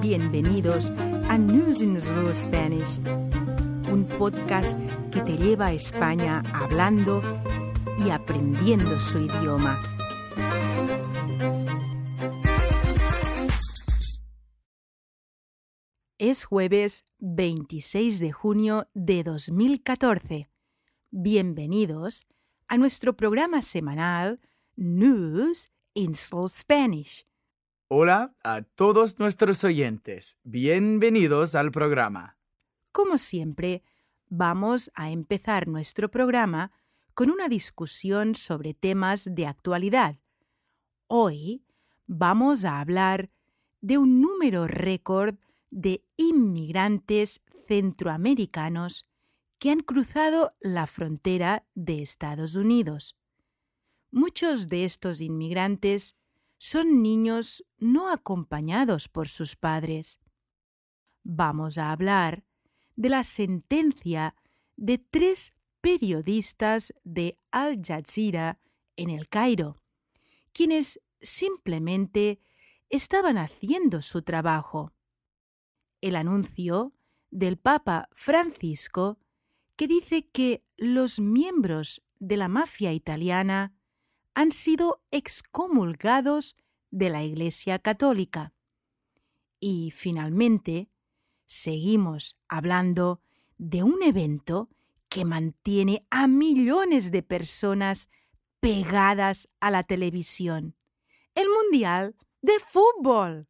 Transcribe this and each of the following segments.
Bienvenidos a News in Slow Spanish, un podcast que te lleva a España hablando y aprendiendo su idioma. Es jueves 26 de junio de 2014. Bienvenidos a nuestro programa semanal News in Slow Spanish. Hola a todos nuestros oyentes. Bienvenidos al programa. Como siempre, vamos a empezar nuestro programa con una discusión sobre temas de actualidad. Hoy vamos a hablar de un número récord de inmigrantes centroamericanos que han cruzado la frontera de Estados Unidos. Muchos de estos inmigrantes son niños no acompañados por sus padres. Vamos a hablar de la sentencia de tres periodistas de Al Jazeera en el Cairo, quienes simplemente estaban haciendo su trabajo. El anuncio del Papa Francisco que dice que los miembros de la mafia italiana han sido excomulgados de la Iglesia Católica. Y finalmente, seguimos hablando de un evento que mantiene a millones de personas pegadas a la televisión, el Mundial de Fútbol.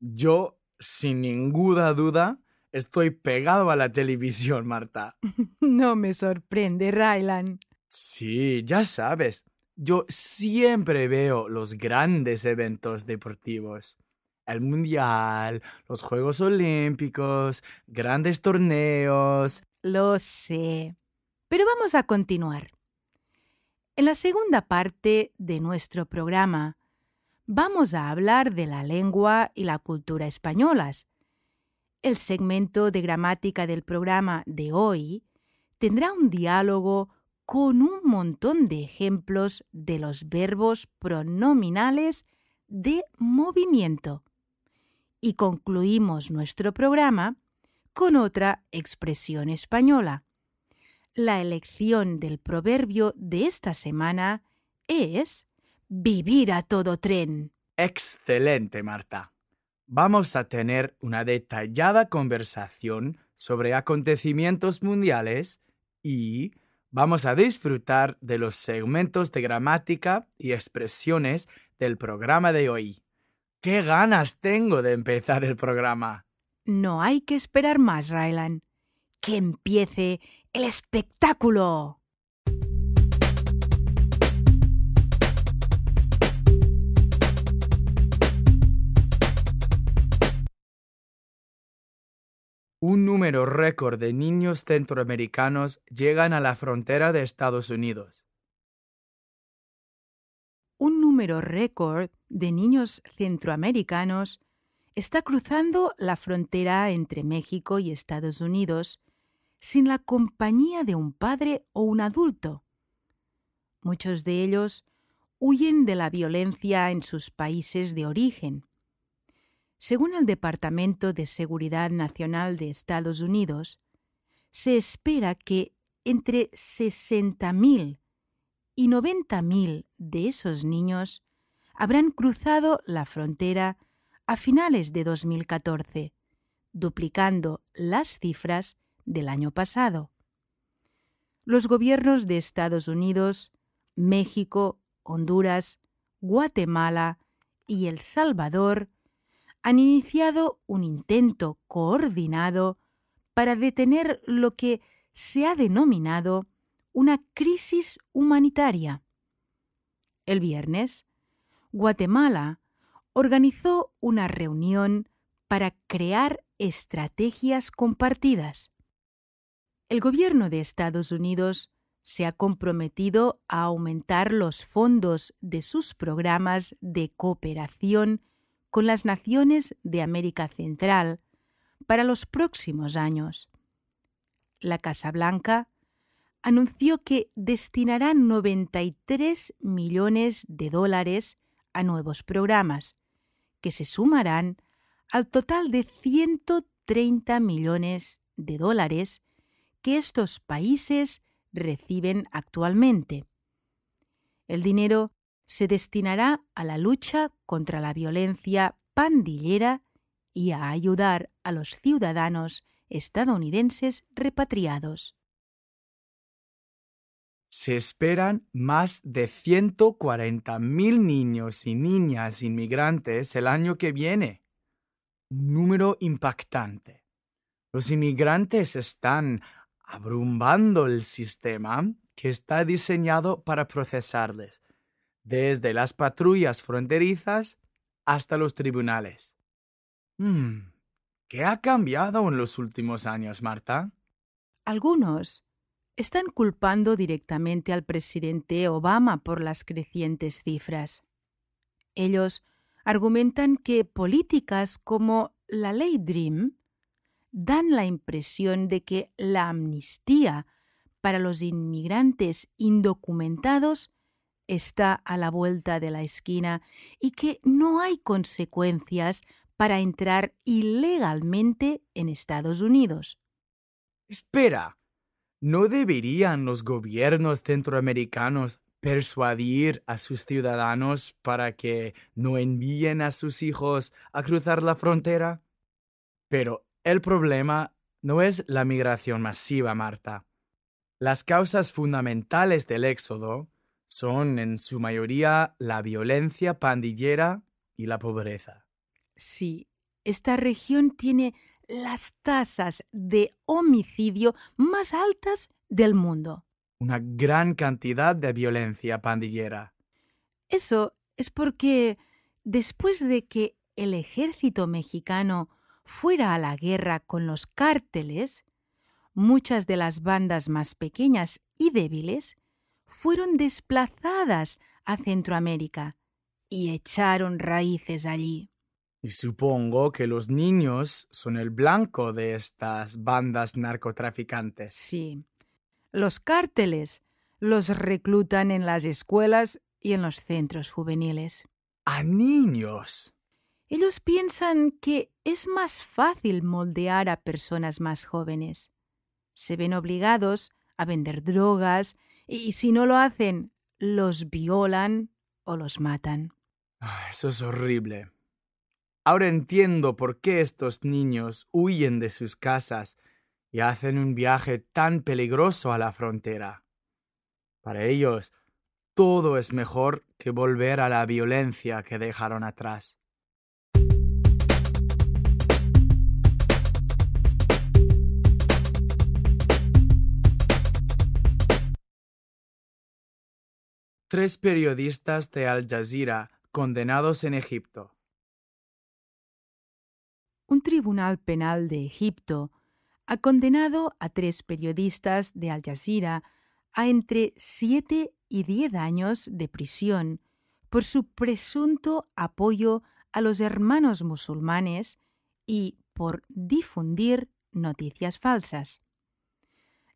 Yo, sin ninguna duda, Estoy pegado a la televisión, Marta. No me sorprende, Rylan. Sí, ya sabes. Yo siempre veo los grandes eventos deportivos. El Mundial, los Juegos Olímpicos, grandes torneos. Lo sé. Pero vamos a continuar. En la segunda parte de nuestro programa, vamos a hablar de la lengua y la cultura españolas el segmento de gramática del programa de hoy tendrá un diálogo con un montón de ejemplos de los verbos pronominales de movimiento. Y concluimos nuestro programa con otra expresión española. La elección del proverbio de esta semana es vivir a todo tren. Excelente, Marta vamos a tener una detallada conversación sobre acontecimientos mundiales y vamos a disfrutar de los segmentos de gramática y expresiones del programa de hoy. ¡Qué ganas tengo de empezar el programa! No hay que esperar más, Rylan. ¡Que empiece el espectáculo! Un número récord de niños centroamericanos llegan a la frontera de Estados Unidos. Un número récord de niños centroamericanos está cruzando la frontera entre México y Estados Unidos sin la compañía de un padre o un adulto. Muchos de ellos huyen de la violencia en sus países de origen según el Departamento de Seguridad Nacional de Estados Unidos, se espera que entre 60.000 y 90.000 de esos niños habrán cruzado la frontera a finales de 2014, duplicando las cifras del año pasado. Los gobiernos de Estados Unidos, México, Honduras, Guatemala y El Salvador han iniciado un intento coordinado para detener lo que se ha denominado una crisis humanitaria. El viernes, Guatemala organizó una reunión para crear estrategias compartidas. El gobierno de Estados Unidos se ha comprometido a aumentar los fondos de sus programas de cooperación con las naciones de América Central para los próximos años. La Casa Blanca anunció que destinará 93 millones de dólares a nuevos programas, que se sumarán al total de 130 millones de dólares que estos países reciben actualmente. El dinero se destinará a la lucha contra la violencia pandillera y a ayudar a los ciudadanos estadounidenses repatriados. Se esperan más de 140.000 niños y niñas inmigrantes el año que viene. Número impactante. Los inmigrantes están abrumando el sistema que está diseñado para procesarles desde las patrullas fronterizas hasta los tribunales. Hmm, ¿Qué ha cambiado en los últimos años, Marta? Algunos están culpando directamente al presidente Obama por las crecientes cifras. Ellos argumentan que políticas como la ley DREAM dan la impresión de que la amnistía para los inmigrantes indocumentados está a la vuelta de la esquina y que no hay consecuencias para entrar ilegalmente en Estados Unidos. Espera, ¿no deberían los gobiernos centroamericanos persuadir a sus ciudadanos para que no envíen a sus hijos a cruzar la frontera? Pero el problema no es la migración masiva, Marta. Las causas fundamentales del éxodo son en su mayoría la violencia pandillera y la pobreza. Sí, esta región tiene las tasas de homicidio más altas del mundo. Una gran cantidad de violencia pandillera. Eso es porque después de que el ejército mexicano fuera a la guerra con los cárteles, muchas de las bandas más pequeñas y débiles fueron desplazadas a Centroamérica y echaron raíces allí. Y supongo que los niños son el blanco de estas bandas narcotraficantes. Sí. Los cárteles los reclutan en las escuelas y en los centros juveniles. ¡A niños! Ellos piensan que es más fácil moldear a personas más jóvenes. Se ven obligados a vender drogas y si no lo hacen, los violan o los matan. Ah, eso es horrible. Ahora entiendo por qué estos niños huyen de sus casas y hacen un viaje tan peligroso a la frontera. Para ellos, todo es mejor que volver a la violencia que dejaron atrás. tres periodistas de Al Jazeera condenados en Egipto. Un tribunal penal de Egipto ha condenado a tres periodistas de Al Jazeera a entre siete y diez años de prisión por su presunto apoyo a los hermanos musulmanes y por difundir noticias falsas.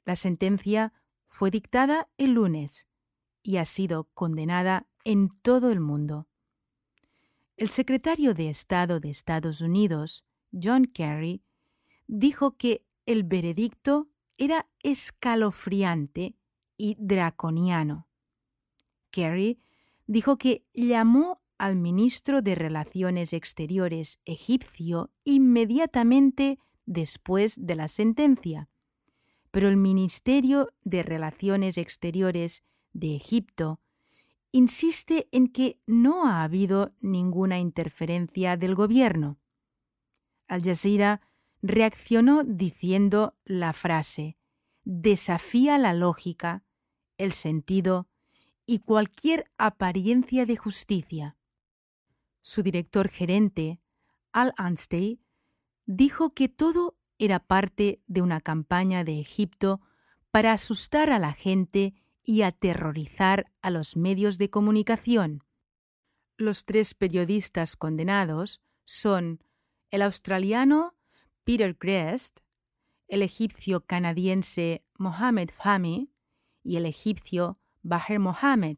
La sentencia fue dictada el lunes y ha sido condenada en todo el mundo. El secretario de Estado de Estados Unidos, John Kerry, dijo que el veredicto era escalofriante y draconiano. Kerry dijo que llamó al ministro de Relaciones Exteriores egipcio inmediatamente después de la sentencia, pero el Ministerio de Relaciones Exteriores de Egipto, insiste en que no ha habido ninguna interferencia del gobierno. Al Jazeera reaccionó diciendo la frase desafía la lógica, el sentido y cualquier apariencia de justicia. Su director gerente, Al Anstey, dijo que todo era parte de una campaña de Egipto para asustar a la gente y aterrorizar a los medios de comunicación. Los tres periodistas condenados son el australiano Peter Grest, el egipcio canadiense Mohamed Fahmy y el egipcio Baher Mohamed.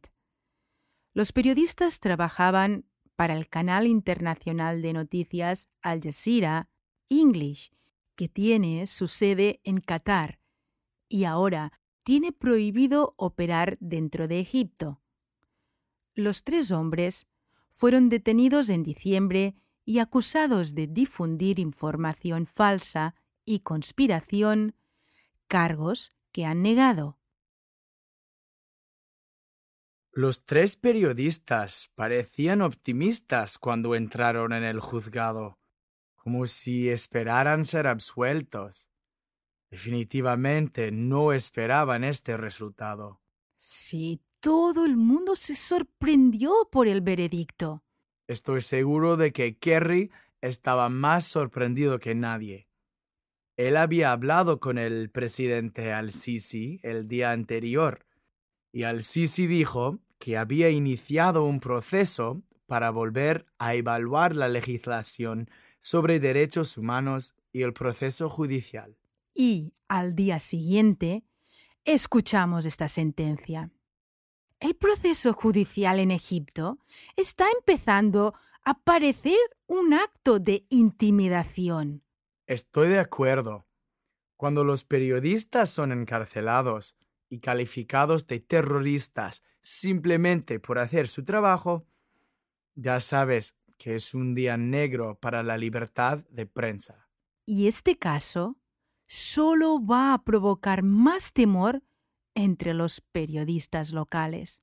Los periodistas trabajaban para el canal internacional de noticias Al Jazeera English, que tiene su sede en Qatar, y ahora tiene prohibido operar dentro de Egipto. Los tres hombres fueron detenidos en diciembre y acusados de difundir información falsa y conspiración, cargos que han negado. Los tres periodistas parecían optimistas cuando entraron en el juzgado, como si esperaran ser absueltos. Definitivamente no esperaban este resultado. Sí, todo el mundo se sorprendió por el veredicto. Estoy seguro de que Kerry estaba más sorprendido que nadie. Él había hablado con el presidente al-Sisi el día anterior, y al-Sisi dijo que había iniciado un proceso para volver a evaluar la legislación sobre derechos humanos y el proceso judicial y al día siguiente escuchamos esta sentencia. El proceso judicial en Egipto está empezando a parecer un acto de intimidación. Estoy de acuerdo. Cuando los periodistas son encarcelados y calificados de terroristas simplemente por hacer su trabajo, ya sabes que es un día negro para la libertad de prensa. Y este caso solo va a provocar más temor entre los periodistas locales.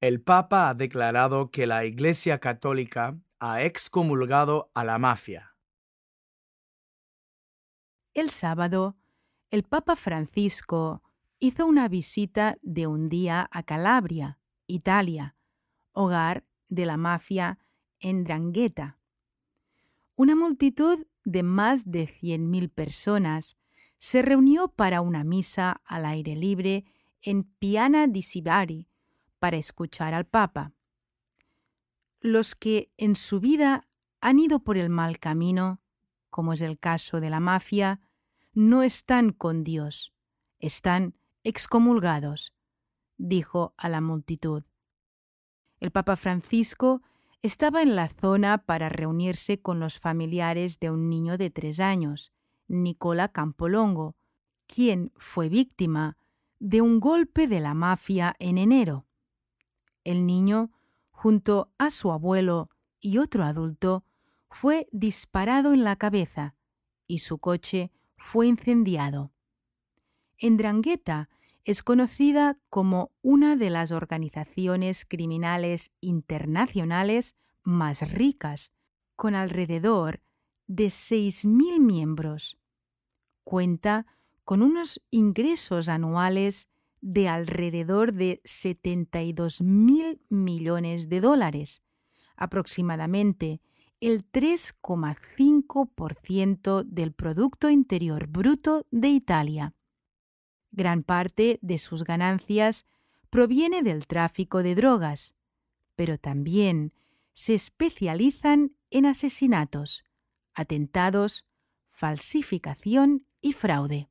El Papa ha declarado que la Iglesia Católica ha excomulgado a la mafia. El sábado, el Papa Francisco hizo una visita de un día a Calabria, Italia, hogar de la mafia en Drangheta. Una multitud de más de 100.000 personas se reunió para una misa al aire libre en Piana di Sibari para escuchar al Papa. Los que en su vida han ido por el mal camino, como es el caso de la mafia, no están con Dios, están excomulgados, dijo a la multitud. El Papa Francisco estaba en la zona para reunirse con los familiares de un niño de tres años, Nicola Campolongo, quien fue víctima de un golpe de la mafia en enero. El niño, junto a su abuelo y otro adulto, fue disparado en la cabeza y su coche fue incendiado. En Drangheta es conocida como una de las organizaciones criminales internacionales más ricas, con alrededor de 6.000 miembros. Cuenta con unos ingresos anuales de alrededor de 72.000 millones de dólares, aproximadamente el 3,5% del Producto Interior Bruto de Italia. Gran parte de sus ganancias proviene del tráfico de drogas, pero también se especializan en asesinatos, atentados, falsificación y fraude.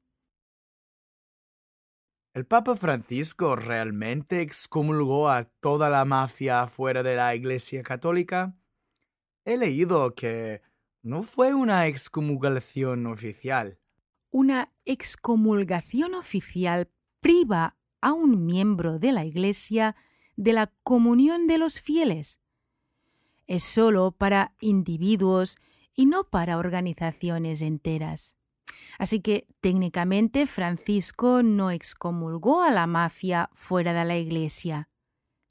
El Papa Francisco realmente excomulgó a toda la mafia fuera de la Iglesia Católica. He leído que no fue una excomulgación oficial, una excomulgación oficial priva a un miembro de la Iglesia de la comunión de los fieles. Es sólo para individuos y no para organizaciones enteras. Así que técnicamente Francisco no excomulgó a la mafia fuera de la Iglesia.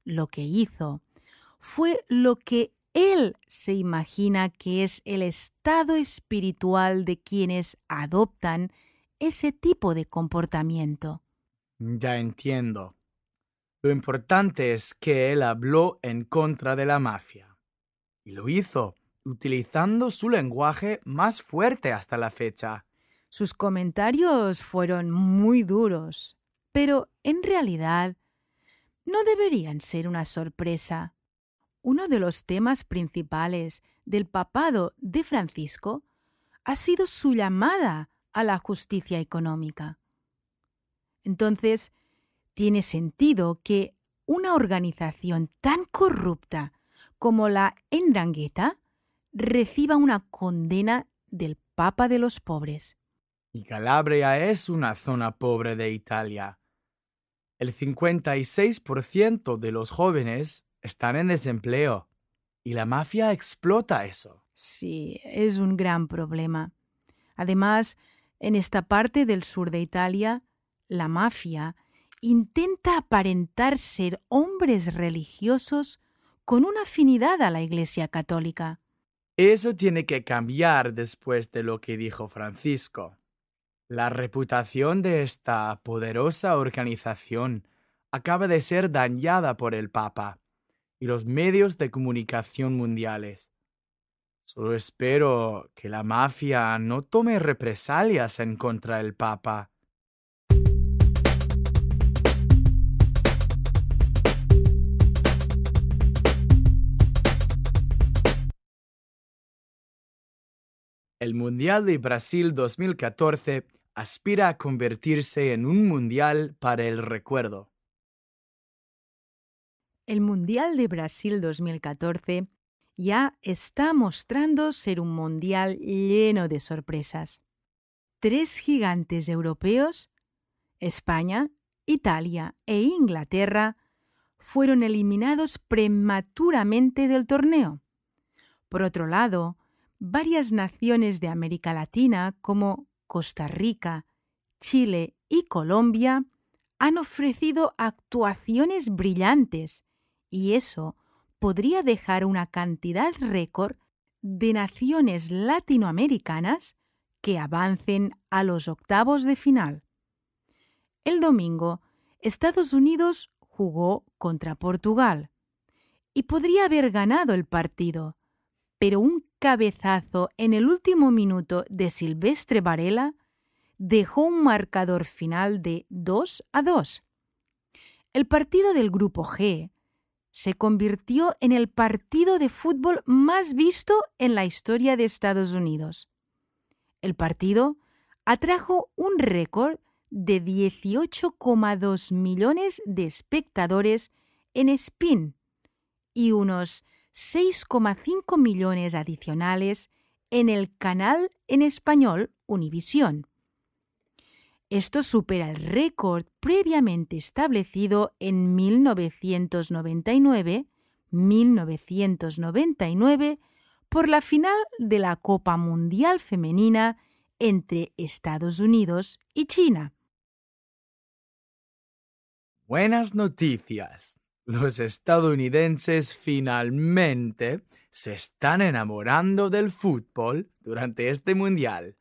Lo que hizo fue lo que él se imagina que es el estado espiritual de quienes adoptan ese tipo de comportamiento. Ya entiendo. Lo importante es que él habló en contra de la mafia. Y lo hizo, utilizando su lenguaje más fuerte hasta la fecha. Sus comentarios fueron muy duros, pero en realidad no deberían ser una sorpresa uno de los temas principales del papado de Francisco ha sido su llamada a la justicia económica. Entonces, tiene sentido que una organización tan corrupta como la Endrangheta reciba una condena del Papa de los pobres. Y Calabria es una zona pobre de Italia. El 56% de los jóvenes están en desempleo y la mafia explota eso. Sí, es un gran problema. Además, en esta parte del sur de Italia, la mafia intenta aparentar ser hombres religiosos con una afinidad a la Iglesia católica. Eso tiene que cambiar después de lo que dijo Francisco. La reputación de esta poderosa organización acaba de ser dañada por el Papa, y los medios de comunicación mundiales. Solo espero que la mafia no tome represalias en contra del Papa. El Mundial de Brasil 2014 aspira a convertirse en un mundial para el recuerdo. El Mundial de Brasil 2014 ya está mostrando ser un mundial lleno de sorpresas. Tres gigantes europeos, España, Italia e Inglaterra, fueron eliminados prematuramente del torneo. Por otro lado, varias naciones de América Latina como Costa Rica, Chile y Colombia han ofrecido actuaciones brillantes y eso podría dejar una cantidad récord de naciones latinoamericanas que avancen a los octavos de final. El domingo, Estados Unidos jugó contra Portugal y podría haber ganado el partido, pero un cabezazo en el último minuto de Silvestre Varela dejó un marcador final de 2 a 2. El partido del grupo G se convirtió en el partido de fútbol más visto en la historia de Estados Unidos. El partido atrajo un récord de 18,2 millones de espectadores en Spin y unos 6,5 millones adicionales en el canal en español Univisión. Esto supera el récord previamente establecido en 1999, 1999 por la final de la Copa Mundial Femenina entre Estados Unidos y China. Buenas noticias. Los estadounidenses finalmente se están enamorando del fútbol durante este mundial.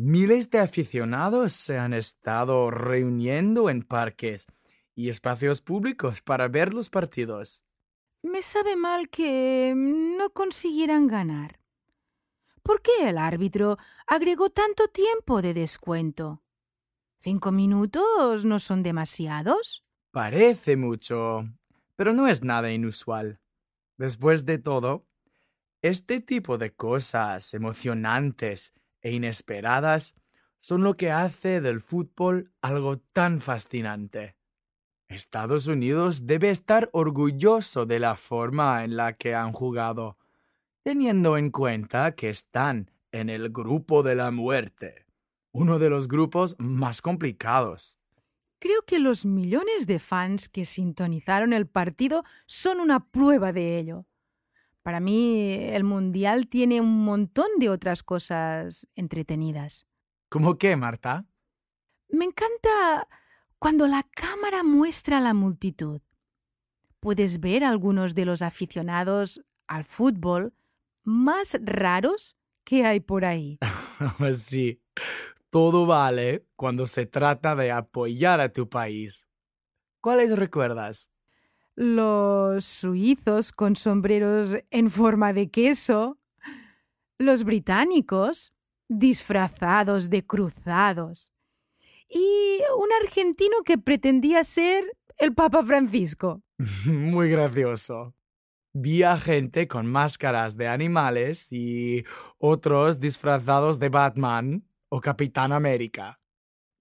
Miles de aficionados se han estado reuniendo en parques y espacios públicos para ver los partidos. Me sabe mal que no consiguieran ganar. ¿Por qué el árbitro agregó tanto tiempo de descuento? ¿Cinco minutos no son demasiados? Parece mucho, pero no es nada inusual. Después de todo, este tipo de cosas emocionantes e inesperadas son lo que hace del fútbol algo tan fascinante. Estados Unidos debe estar orgulloso de la forma en la que han jugado, teniendo en cuenta que están en el grupo de la muerte, uno de los grupos más complicados. Creo que los millones de fans que sintonizaron el partido son una prueba de ello. Para mí el Mundial tiene un montón de otras cosas entretenidas. ¿Cómo qué, Marta? Me encanta cuando la cámara muestra a la multitud. Puedes ver a algunos de los aficionados al fútbol más raros que hay por ahí. sí, todo vale cuando se trata de apoyar a tu país. ¿Cuáles recuerdas? los suizos con sombreros en forma de queso, los británicos disfrazados de cruzados y un argentino que pretendía ser el Papa Francisco. Muy gracioso. Vi a gente con máscaras de animales y otros disfrazados de Batman o Capitán América.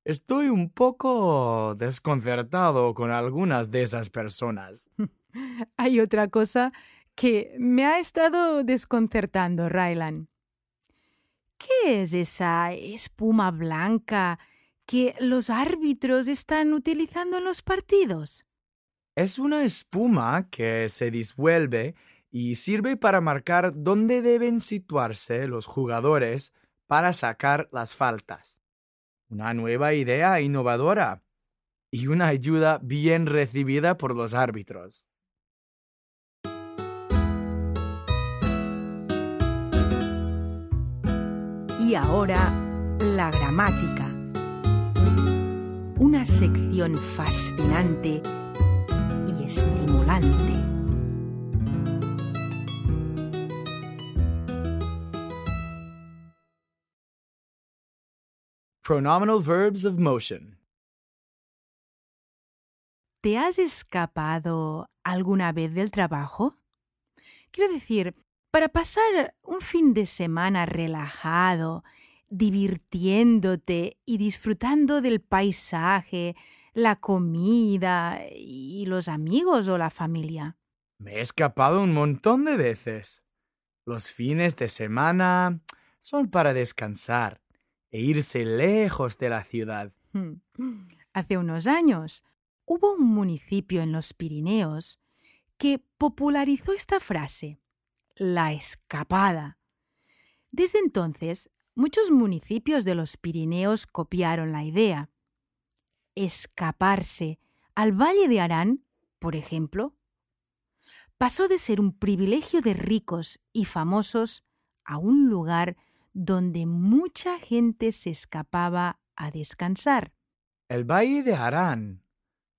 Estoy un poco desconcertado con algunas de esas personas. Hay otra cosa que me ha estado desconcertando, Rylan. ¿Qué es esa espuma blanca que los árbitros están utilizando en los partidos? Es una espuma que se disuelve y sirve para marcar dónde deben situarse los jugadores para sacar las faltas una nueva idea innovadora y una ayuda bien recibida por los árbitros. Y ahora, la gramática. Una sección fascinante y estimulante. Pronominal verbs of motion. ¿Te has escapado alguna vez del trabajo? Quiero decir, para pasar un fin de semana relajado, divirtiéndote y disfrutando del paisaje, la comida y los amigos o la familia. Me he escapado un montón de veces. Los fines de semana son para descansar e irse lejos de la ciudad. Hmm. Hace unos años hubo un municipio en los Pirineos que popularizó esta frase, la escapada. Desde entonces, muchos municipios de los Pirineos copiaron la idea. Escaparse al Valle de Arán, por ejemplo, pasó de ser un privilegio de ricos y famosos a un lugar donde mucha gente se escapaba a descansar. El Valle de Arán.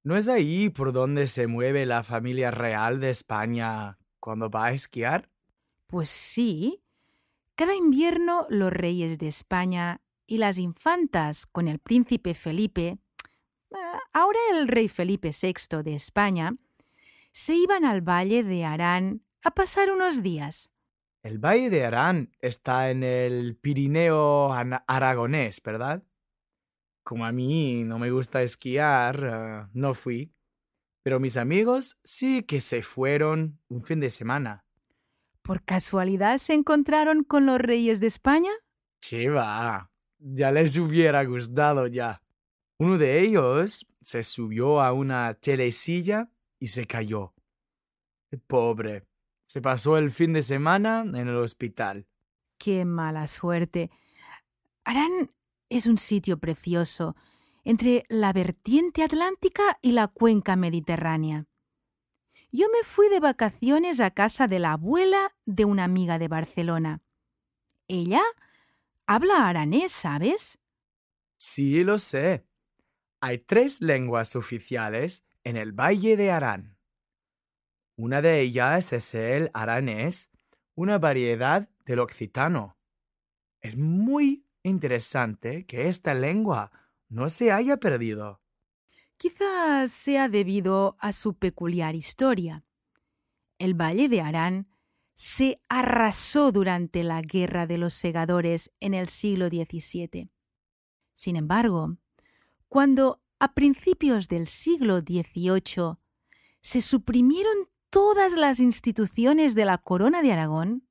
¿No es ahí por donde se mueve la familia real de España cuando va a esquiar? Pues sí. Cada invierno los reyes de España y las infantas con el príncipe Felipe, ah, ahora el rey Felipe VI de España, se iban al Valle de Arán a pasar unos días. El Valle de Arán está en el Pirineo aragonés, ¿verdad? Como a mí no me gusta esquiar, ah, no fui. Pero mis amigos sí que se fueron un fin de semana. ¿Por casualidad se encontraron con los reyes de España? ¡Qué va! Ya les hubiera gustado ya. Uno de ellos se subió a una telesilla y se cayó. Pobre. Se pasó el fin de semana en el hospital. Qué mala suerte. Arán es un sitio precioso, entre la vertiente atlántica y la cuenca mediterránea. Yo me fui de vacaciones a casa de la abuela de una amiga de Barcelona. Ella habla aranés, ¿sabes? Sí, lo sé. Hay tres lenguas oficiales en el Valle de Arán. Una de ellas es el aranés, una variedad del occitano. Es muy interesante que esta lengua no se haya perdido. Quizás sea debido a su peculiar historia. El Valle de Arán se arrasó durante la Guerra de los Segadores en el siglo XVII. Sin embargo, cuando a principios del siglo XVIII se suprimieron todas las instituciones de la Corona de Aragón,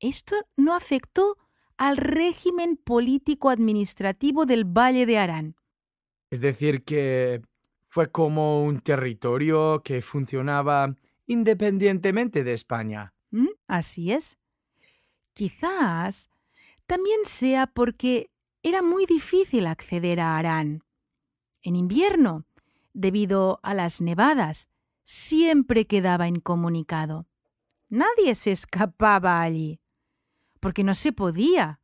esto no afectó al régimen político-administrativo del Valle de Arán. Es decir, que fue como un territorio que funcionaba independientemente de España. Mm, así es. Quizás también sea porque era muy difícil acceder a Arán. En invierno, debido a las nevadas siempre quedaba incomunicado. Nadie se escapaba allí, porque no se podía.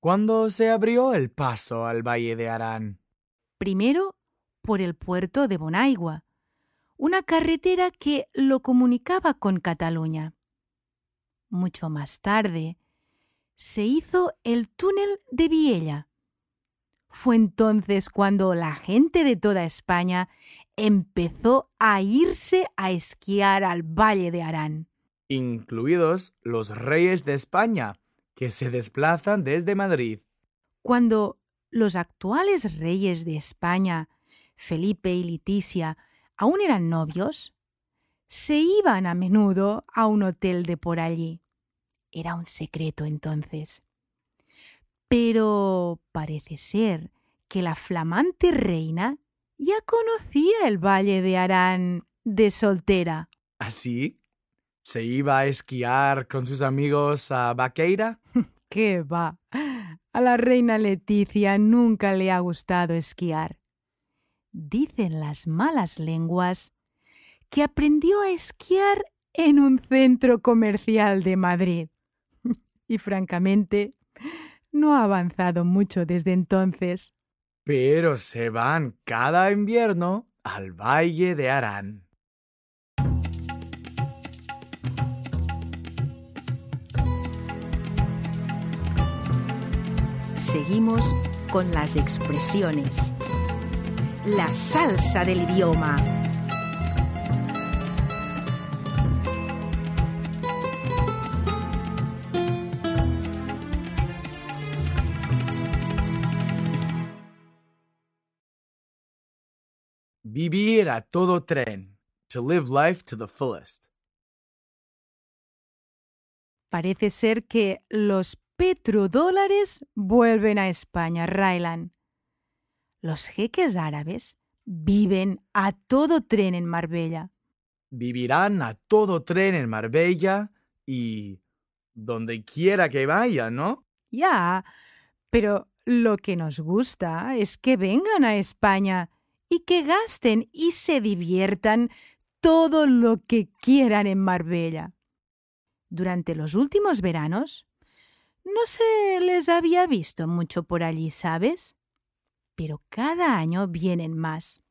¿Cuándo se abrió el paso al Valle de Arán? Primero por el puerto de Bonaigua, una carretera que lo comunicaba con Cataluña. Mucho más tarde, se hizo el túnel de Viella. Fue entonces cuando la gente de toda España empezó a irse a esquiar al Valle de Arán. Incluidos los reyes de España, que se desplazan desde Madrid. Cuando los actuales reyes de España, Felipe y Leticia, aún eran novios, se iban a menudo a un hotel de por allí. Era un secreto entonces. Pero parece ser que la flamante reina ya conocía el valle de Arán de soltera. ¿Así? ¿Ah, ¿Se iba a esquiar con sus amigos a Vaqueira? ¡Qué va! A la reina Leticia nunca le ha gustado esquiar. Dicen las malas lenguas que aprendió a esquiar en un centro comercial de Madrid. Y francamente, no ha avanzado mucho desde entonces pero se van cada invierno al Valle de Arán. Seguimos con las expresiones. La salsa del idioma. Vivir a todo tren. To live life to the fullest. Parece ser que los petrodólares vuelven a España, Rylan. Los jeques árabes viven a todo tren en Marbella. Vivirán a todo tren en Marbella y donde quiera que vaya, ¿no? Ya, pero lo que nos gusta es que vengan a España y que gasten y se diviertan todo lo que quieran en Marbella. Durante los últimos veranos, no se les había visto mucho por allí, ¿sabes? Pero cada año vienen más.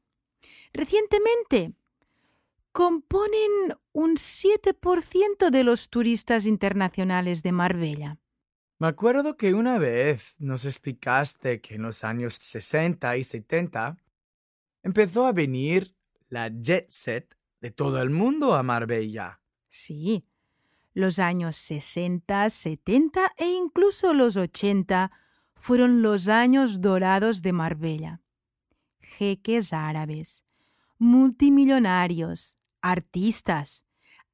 Recientemente, componen un 7% de los turistas internacionales de Marbella. Me acuerdo que una vez nos explicaste que en los años 60 y 70 empezó a venir la jet set de todo el mundo a Marbella. Sí, los años 60, 70 e incluso los 80 fueron los años dorados de Marbella. Jeques árabes, multimillonarios, artistas,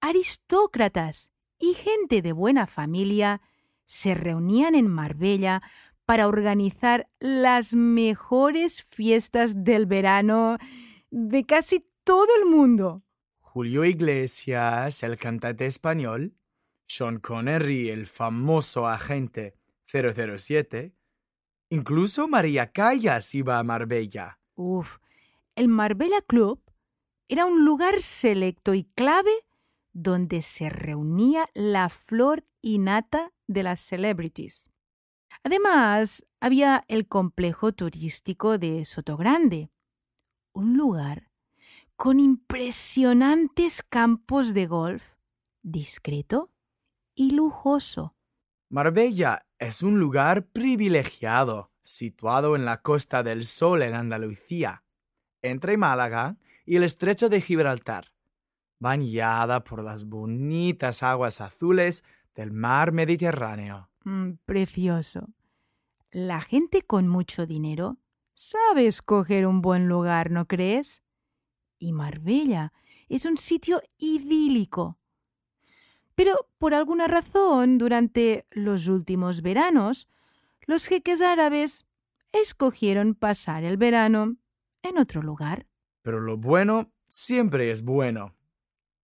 aristócratas y gente de buena familia se reunían en Marbella para organizar las mejores fiestas del verano de casi todo el mundo. Julio Iglesias, el cantante español, Sean Connery, el famoso agente 007, incluso María Callas iba a Marbella. Uf, el Marbella Club era un lugar selecto y clave donde se reunía la flor nata de las celebrities. Además, había el complejo turístico de Sotogrande, un lugar con impresionantes campos de golf, discreto y lujoso. Marbella es un lugar privilegiado, situado en la Costa del Sol en Andalucía, entre Málaga y el estrecho de Gibraltar, bañada por las bonitas aguas azules del mar Mediterráneo. Mm, precioso. La gente con mucho dinero sabe escoger un buen lugar, ¿no crees? Y Marbella es un sitio idílico. Pero por alguna razón, durante los últimos veranos, los jeques árabes escogieron pasar el verano en otro lugar. Pero lo bueno siempre es bueno.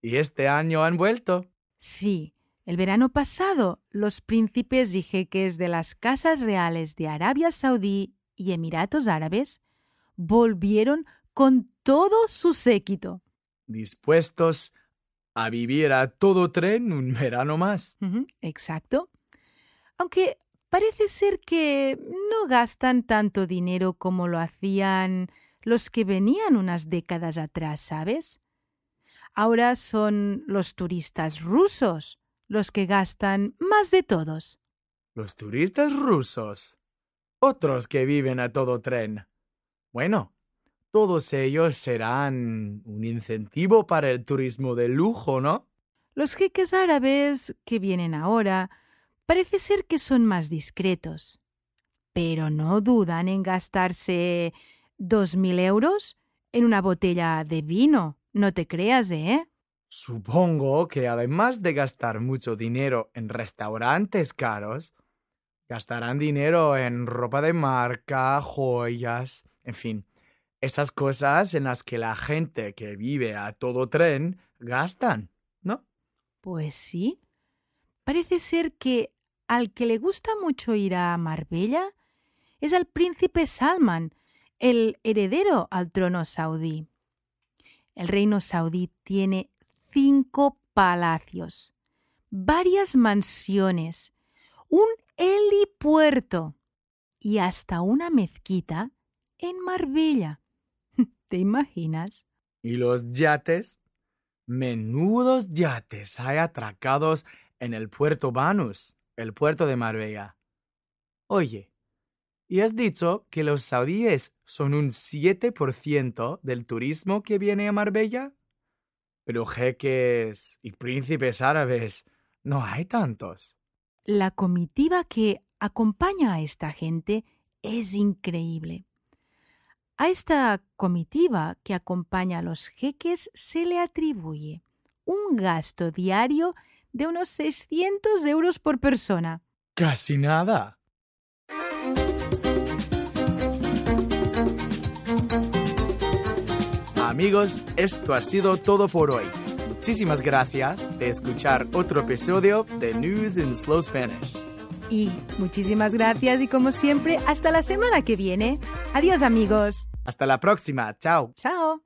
Y este año han vuelto. Sí, el verano pasado, los príncipes y jeques de las casas reales de Arabia Saudí y Emiratos Árabes volvieron con todo su séquito. Dispuestos a vivir a todo tren un verano más. exacto. Aunque parece ser que no gastan tanto dinero como lo hacían los que venían unas décadas atrás, ¿sabes? Ahora son los turistas rusos los que gastan más de todos. Los turistas rusos. Otros que viven a todo tren. Bueno, todos ellos serán un incentivo para el turismo de lujo, ¿no? Los jeques árabes que vienen ahora parece ser que son más discretos, pero no dudan en gastarse dos mil euros en una botella de vino, no te creas, ¿eh? Supongo que además de gastar mucho dinero en restaurantes caros, gastarán dinero en ropa de marca, joyas, en fin, esas cosas en las que la gente que vive a todo tren gastan, ¿no? Pues sí. Parece ser que al que le gusta mucho ir a Marbella es al príncipe Salman, el heredero al trono saudí. El reino saudí tiene cinco palacios, varias mansiones, un helipuerto y hasta una mezquita en Marbella. ¿Te imaginas? ¿Y los yates? Menudos yates hay atracados en el puerto Banus, el puerto de Marbella. Oye, y has dicho que los saudíes son un 7% del turismo que viene a Marbella? pero jeques y príncipes árabes no hay tantos. La comitiva que acompaña a esta gente es increíble. A esta comitiva que acompaña a los jeques se le atribuye un gasto diario de unos 600 euros por persona. Casi nada. Amigos, esto ha sido todo por hoy. Muchísimas gracias de escuchar otro episodio de News in Slow Spanish. Y muchísimas gracias y como siempre, hasta la semana que viene. Adiós amigos. Hasta la próxima. Chao. Chao.